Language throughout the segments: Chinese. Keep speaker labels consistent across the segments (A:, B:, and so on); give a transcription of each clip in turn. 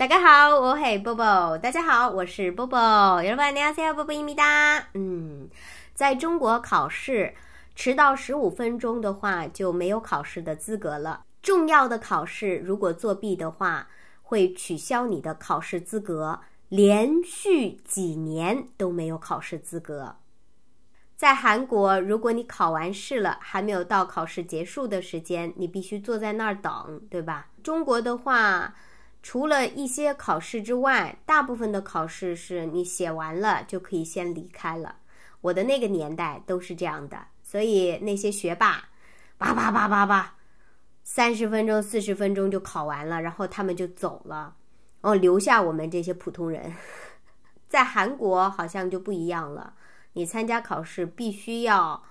A: 大家好，我 o 波波。大家好，我是波波。小伙伴们，下午波波一米哒。嗯，在中国考试迟到十五分钟的话就没有考试的资格了。重要的考试如果作弊的话，会取消你的考试资格，连续几年都没有考试资格。在韩国，如果你考完试了还没有到考试结束的时间，你必须坐在那儿等，对吧？中国的话。除了一些考试之外，大部分的考试是你写完了就可以先离开了。我的那个年代都是这样的，所以那些学霸，叭叭叭叭叭，三十分钟、四十分钟就考完了，然后他们就走了，哦，留下我们这些普通人。在韩国好像就不一样了，你参加考试必须要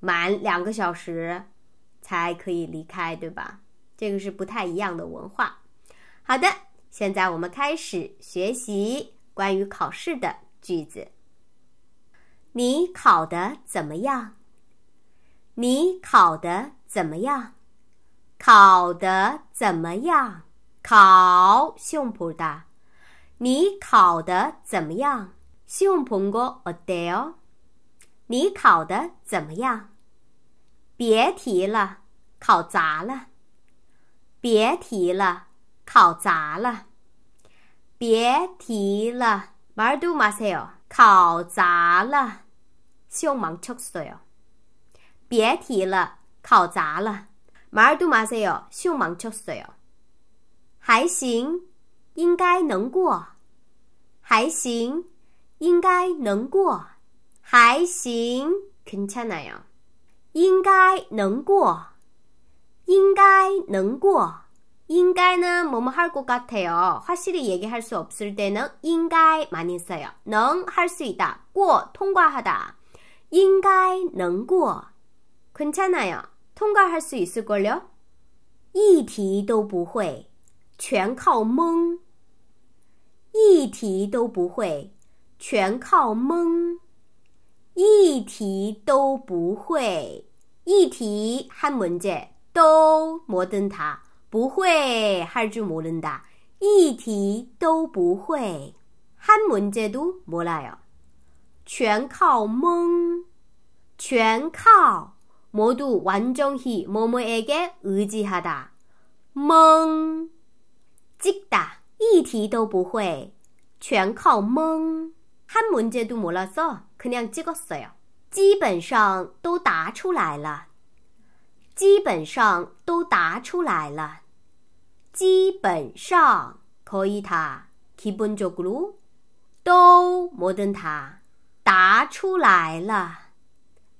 A: 满两个小时才可以离开，对吧？这个是不太一样的文化。好的，现在我们开始学习关于考试的句子。你考得怎么样？你考得怎么样？考得怎么样？考胸脯的。你考得怎么样？胸脯过 a d e l 你考得怎么样？别提了，考砸了。别提了。考砸了，别提了。马尔都马塞哟，考砸了，羞毛臭水哟。别提了，考砸了。马尔都马塞哟，羞毛臭水哟。还行，应该能过。还行，应该能过。还行，肯恰那样，应该能过。应该能过。 인가는 뭐뭐 할 것 같아요. 확실히 얘기할 수 없을 때는 인가 많이 써요. 능할수 있다. 过 통과하다. 인가 능고 괜찮아요. 통과할 수 있을걸요? 一题都不会,全靠蒙.一题都不会,全靠蒙. 一题都不会.一题한 문제, 또 뭐든 다. 不会할줄 모른다. 一题都不会한 문제도 몰라요. 全靠蒙.全靠 모두 완전히 뭐뭐에게 의지하다. 멍 찍다. 一题都不会.全靠蒙.한 문제도 몰라서 그냥 찍었어요. 基本上都答出来了.基本上都答出来了.基本上可以，他基本就咕噜都摩登，它答出来了，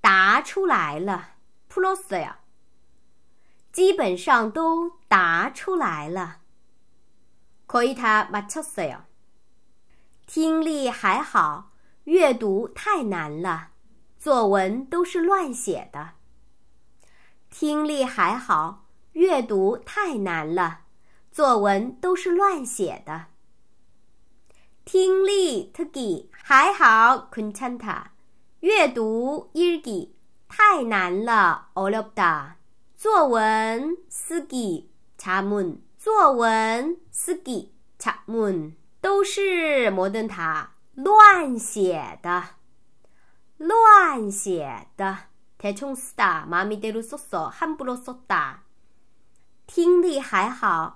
A: 答出来了，普罗斯尔，基本上都答出来了，可以他马托塞尔。听力还好，阅读太难了，作文都是乱写的。听力还好，阅读太难了。作文都是乱写的，听力特吉还好，昆坦塔，阅读伊吉太难了，o 廖 d a 作文斯基查 n 作文斯基查 n 都是摩登塔乱写的，乱写的，泰冲斯达妈咪带路搜索汉布罗搜达，听力还好。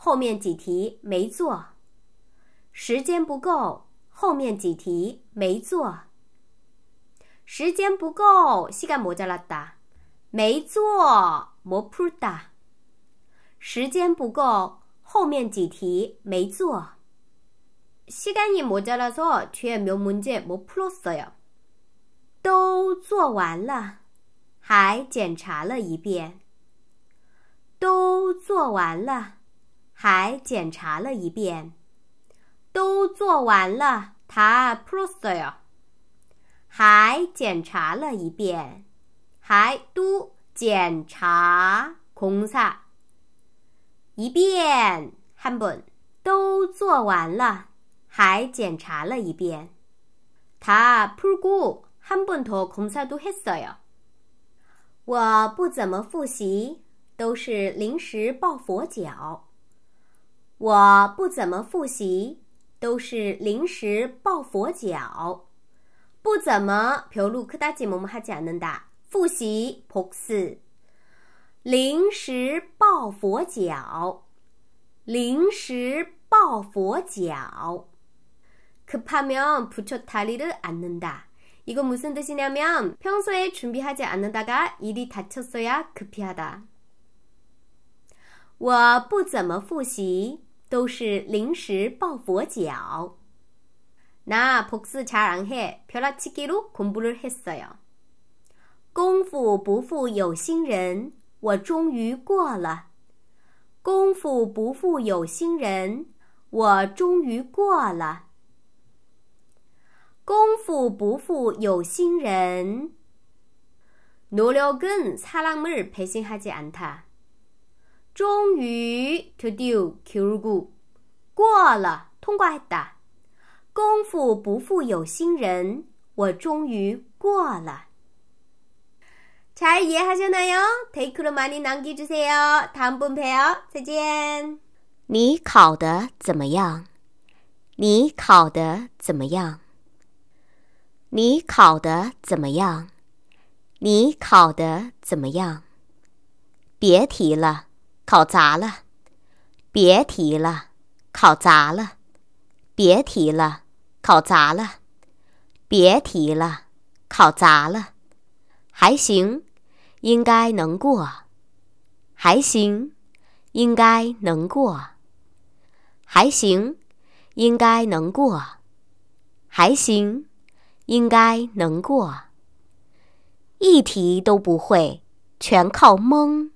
A: 后面几题没做，时间不够。后面几题没做，时间不够。시간모자라다没做못풀다时间不够，后面几题没做。시간이모자라서뒤에몇문제못풀었어요都做完了，还检查了一遍。都做完了。还检查了一遍，都做完了。t prosteo。还检查了一遍，还都检查空萨一遍。Hambun 都做完了，还检查了一遍。Ta progu hambun to 空塞都 histo。我不怎么复习，都是临时抱佛脚。我不怎么复习，都是临时抱佛脚。不怎么朴露克大姐，我们还讲呢的，复习朴四，临时抱佛脚，临时抱佛脚。급하면부처다리를않는다이거무슨뜻이냐면평소에준비하지않는다가일이다쳤어야급해야 다。 我不怎么复习。都是临时抱佛脚。那博士查人后，飘了七几路，恐怖了很色哟。功夫不负有心人，我终于过了。功夫不负有心人，我终于过了。功夫不负有心人。누가든사람을배신하지않다终于，to do，考过，过了，通过了。功夫不负有心人，我终于过了。잘이해하셨나 요？ 테이크로많이남기주세요다음번배워再见。你考得怎么样？你考得怎么样？你考得怎么样？你考得怎么样？别提了。考砸了，别提了。考砸了，别提了。考砸了，别提了。考砸了，还行，应该能过。还行，应该能过。还行，应该能过。还行，应该能过。一题都不会，全靠蒙。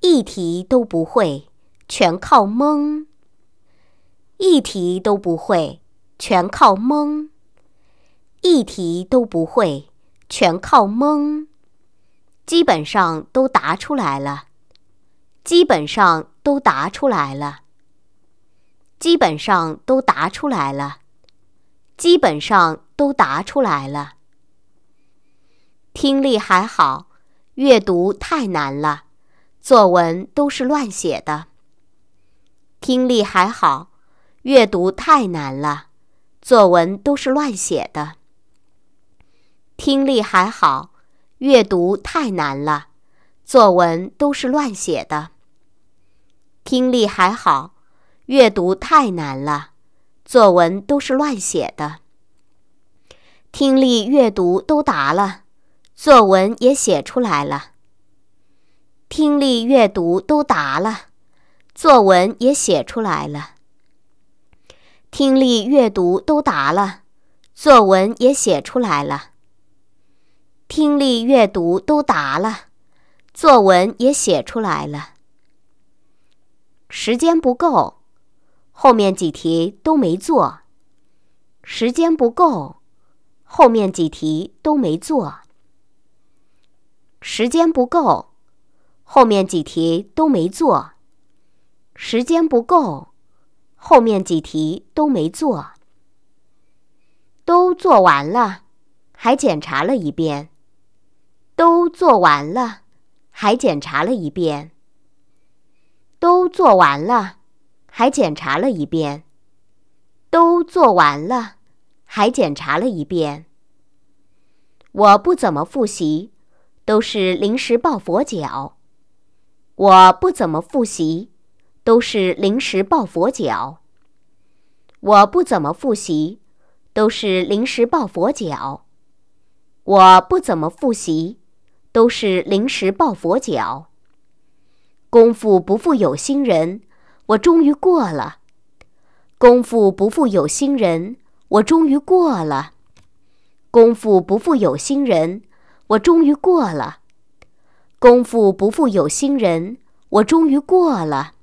A: 一题都不会，全靠蒙。一题都不会，全靠蒙。一题都不会，全靠蒙。基本上都答出来了，基本上都答出来了，基本上都答出来了，基本上都答出来了。听力还好，阅读太难了。作文都是乱写的，听力还好，阅读太难了。作文都是乱写的，听力还好，阅读太难了。作文都是乱写的，听力还好，阅读太难了。作文都是乱写的，听力、阅读都答了，作文也写出来了。听力、阅读都答了，作文也写出来了。听力、阅读都答了，作文也写出来了。听力、阅读都答了，作文也写出来了。时间不够，后面几题都没做。时间不够，后面几题都没做。时间不够。后面几题都没做，时间不够。后面几题都没做，都做完了，还检查了一遍。都做完了，还检查了一遍。都做完了，还检查了一遍。都做完了，还检查了一遍。我不怎么复习，都是临时抱佛脚。我不怎么复习，都是临时抱佛脚。我不怎么复习，都是临时抱佛脚。我不怎么复习，都是临时抱佛脚。功夫不负有心人，我终于过了。功夫不负有心人，我终于过了。功夫不负有心人，我终于过了。功夫不负有心人，我终于过了。